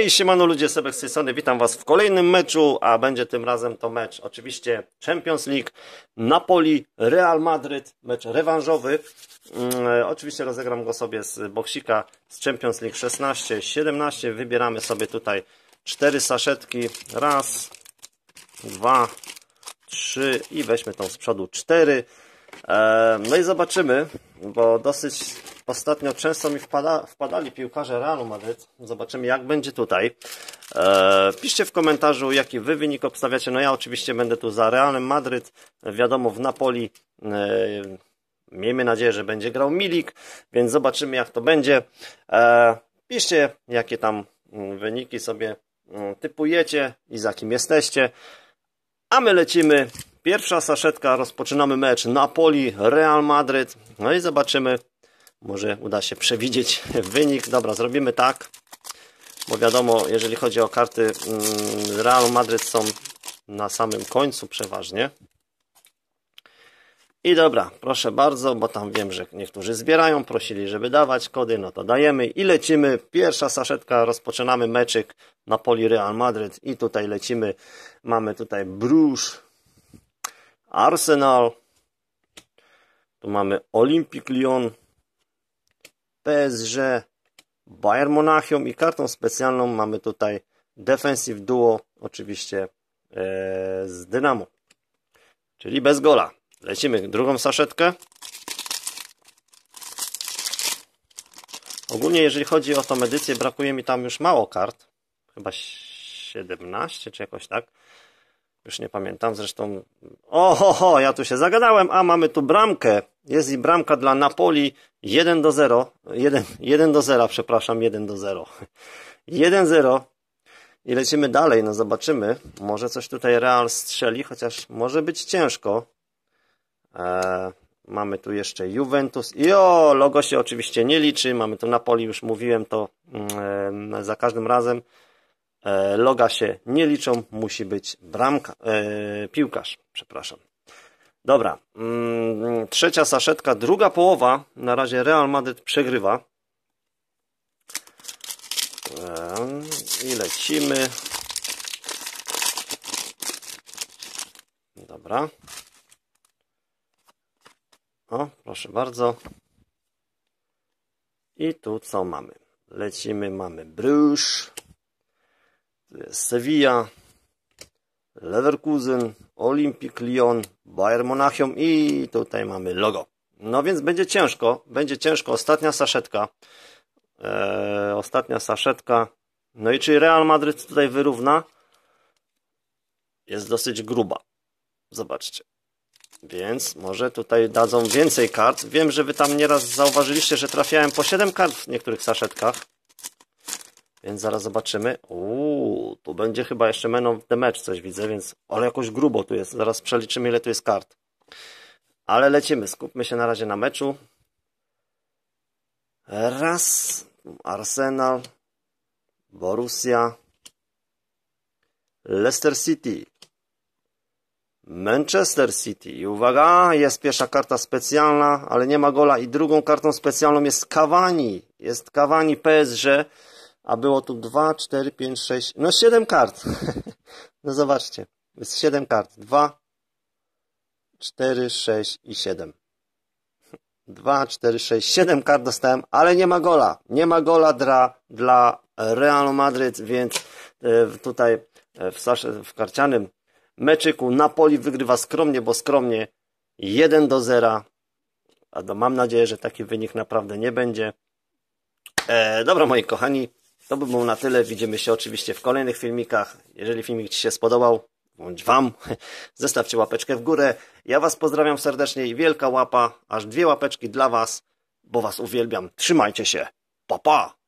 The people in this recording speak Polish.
Hej, siemano ludzie, Sebek z tej strony, witam was w kolejnym meczu, a będzie tym razem to mecz oczywiście Champions League, Napoli, Real Madryt, mecz rewanżowy. Mm, e, oczywiście rozegram go sobie z boksika z Champions League 16, 17, wybieramy sobie tutaj cztery saszetki, raz, dwa, trzy i weźmy tą z przodu cztery. E, no i zobaczymy, bo dosyć Ostatnio często mi wpada, wpadali piłkarze Realu Madryt. Zobaczymy, jak będzie tutaj. E, piszcie w komentarzu, jaki wy wynik obstawiacie. No ja oczywiście będę tu za Realem Madryt. Wiadomo, w Napoli eee, miejmy nadzieję, że będzie grał Milik, więc zobaczymy, jak to będzie. E, piszcie, jakie tam mm, wyniki sobie mm, typujecie i za kim jesteście. A my lecimy. Pierwsza saszetka, rozpoczynamy mecz Napoli, Real Madryt. No i zobaczymy, może uda się przewidzieć wynik. Dobra, zrobimy tak. Bo wiadomo, jeżeli chodzi o karty mm, Real Madryt są na samym końcu przeważnie. I dobra, proszę bardzo, bo tam wiem, że niektórzy zbierają, prosili, żeby dawać kody, no to dajemy i lecimy. Pierwsza saszetka, rozpoczynamy meczyk Napoli Real Madrid i tutaj lecimy. Mamy tutaj Bruges, Arsenal, tu mamy Olympic Lyon, PSG, Bayern Monachium i kartą specjalną mamy tutaj defensive duo, oczywiście e, z Dynamo. Czyli bez gola. Lecimy drugą saszetkę. Ogólnie jeżeli chodzi o tą edycję, brakuje mi tam już mało kart. Chyba 17 czy jakoś tak. Już nie pamiętam, zresztą... oho, ja tu się zagadałem, a mamy tu bramkę jest i bramka dla Napoli 1 do 0. 1, 1 do 0, przepraszam, 1 do 0. 1-0 i lecimy dalej. No zobaczymy. Może coś tutaj Real strzeli, chociaż może być ciężko. Eee, mamy tu jeszcze Juventus. I o, logo się oczywiście nie liczy. Mamy tu Napoli, już mówiłem to eee, za każdym razem. Eee, loga się nie liczą, musi być bramka, e, piłkarz, przepraszam. Dobra, mm, trzecia saszetka, druga połowa. Na razie Real Madrid przegrywa. I lecimy. Dobra. O, proszę bardzo. I tu co mamy? Lecimy, mamy Bruges, tu jest Sevilla, Leverkusen, Olympic Lyon, Bayern Monachium i tutaj mamy logo. No więc będzie ciężko, będzie ciężko. Ostatnia saszetka. Eee, ostatnia saszetka. No i czy Real Madryt tutaj wyrówna? Jest dosyć gruba. Zobaczcie. Więc może tutaj dadzą więcej kart. Wiem, że wy tam nieraz zauważyliście, że trafiałem po 7 kart w niektórych saszetkach. Więc zaraz zobaczymy. Uuu, tu będzie chyba jeszcze Man of the Match coś widzę, więc... Ale jakoś grubo tu jest. Zaraz przeliczymy, ile tu jest kart. Ale lecimy. Skupmy się na razie na meczu. Raz. Arsenal. Borussia. Leicester City. Manchester City. I uwaga, jest pierwsza karta specjalna, ale nie ma gola. I drugą kartą specjalną jest Cavani. Jest Cavani PSG a było tu 2, 4, 5, 6, no 7 kart. no zobaczcie, jest 7 kart. 2, 4, 6 i 7. 2, 4, 6, 7 kart dostałem, ale nie ma gola. Nie ma gola dla, dla Realu Madryt, więc e, tutaj e, w, w karcianym meczyku Napoli wygrywa skromnie, bo skromnie 1 do 0. A mam nadzieję, że taki wynik naprawdę nie będzie. E, dobra, moi kochani, to by było na tyle. Widzimy się oczywiście w kolejnych filmikach. Jeżeli filmik Ci się spodobał, bądź Wam, zostawcie łapeczkę w górę. Ja Was pozdrawiam serdecznie i wielka łapa, aż dwie łapeczki dla Was, bo Was uwielbiam. Trzymajcie się. Pa, pa!